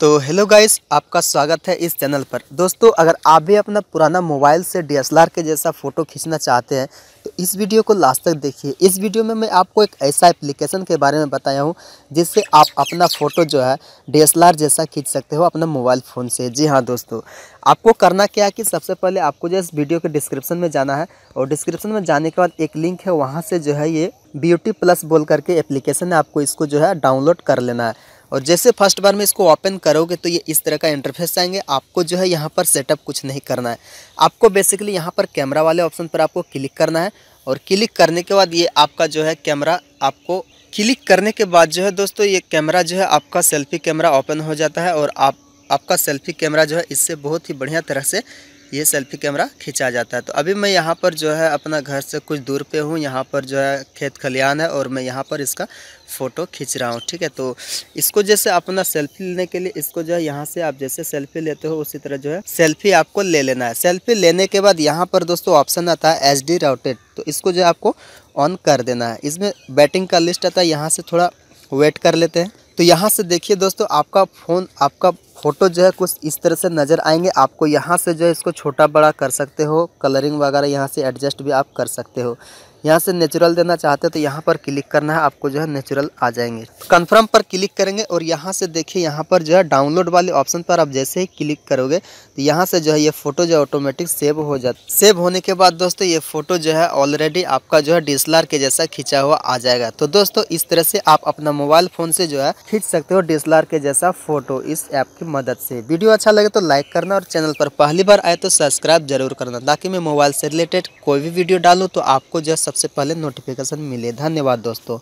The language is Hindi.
तो हेलो गाइस आपका स्वागत है इस चैनल पर दोस्तों अगर आप भी अपना पुराना मोबाइल से डीएसएलआर के जैसा फ़ोटो खींचना चाहते हैं तो इस वीडियो को लास्ट तक देखिए इस वीडियो में मैं आपको एक ऐसा एप्लीकेशन के बारे में बताया हूँ जिससे आप अपना फ़ोटो जो है डीएसएलआर जैसा खींच सकते हो अपना मोबाइल फ़ोन से जी हाँ दोस्तों आपको करना क्या है कि सबसे पहले आपको जो इस वीडियो के डिस्क्रिप्शन में जाना है और डिस्क्रिप्शन में जाने के बाद एक लिंक है वहाँ से जो है ये ब्यूटी प्लस बोल करके एप्लीकेशन है आपको इसको जो है डाउनलोड कर लेना है और जैसे फर्स्ट बार में इसको ओपन करोगे तो ये इस तरह का इंटरफेस आएंगे आपको जो है यहाँ पर सेटअप कुछ नहीं करना है आपको बेसिकली यहाँ पर कैमरा वाले ऑप्शन पर आपको क्लिक करना है और क्लिक करने के बाद ये आपका जो है कैमरा आपको क्लिक करने के बाद जो है दोस्तों ये कैमरा जो है आपका सेल्फी कैमरा ओपन हो जाता है और आप आपका सेल्फी कैमरा जो है इससे बहुत ही बढ़िया तरह से ये सेल्फी कैमरा खींचा जाता है तो अभी मैं यहाँ पर जो है अपना घर से कुछ दूर पे हूँ यहाँ पर जो है खेत खलियान है और मैं यहाँ पर इसका फ़ोटो खींच रहा हूँ ठीक है तो इसको जैसे अपना सेल्फी लेने के लिए इसको जो है यहाँ से आप जैसे सेल्फी लेते हो उसी तरह जो है सेल्फी आपको ले लेना है सेल्फी लेने के बाद यहाँ पर दोस्तों ऑप्शन आता है एच डी राउटेड तो इसको जो है आपको ऑन कर देना है इसमें बैटिंग का लिस्ट आता है यहाँ से थोड़ा वेट कर लेते हैं तो यहाँ से देखिए दोस्तों आपका फ़ोन आपका फ़ोटो जो है कुछ इस तरह से नज़र आएंगे आपको यहाँ से जो है इसको छोटा बड़ा कर सकते हो कलरिंग वगैरह यहाँ से एडजस्ट भी आप कर सकते हो यहाँ से नेचुरल देना चाहते हैं तो यहाँ पर क्लिक करना है आपको जो है नेचुरल आ जाएंगे कंफर्म पर क्लिक करेंगे और यहाँ से देखिए यहाँ पर जो है डाउनलोड वाले ऑप्शन पर आप जैसे ही क्लिक करोगे तो यहाँ से जो है ये फ़ोटो जो है ऑटोमेटिक सेव हो जाता सेव होने के बाद दोस्तों ये फ़ोटो जो है ऑलरेडी आपका जो है डी के जैसा खींचा हुआ आ जाएगा तो दोस्तों इस तरह से आप अपना मोबाइल फ़ोन से जो है खींच सकते हो डी के जैसा फ़ोटो इस ऐप की मदद से वीडियो अच्छा लगे तो लाइक करना और चैनल पर पहली बार आए तो सब्सक्राइब जरूर करना ताकि मैं मोबाइल से रिलेटेड कोई भी वीडियो डालूँ तो आपको जो सबसे पहले नोटिफिकेशन मिले धन्यवाद दोस्तों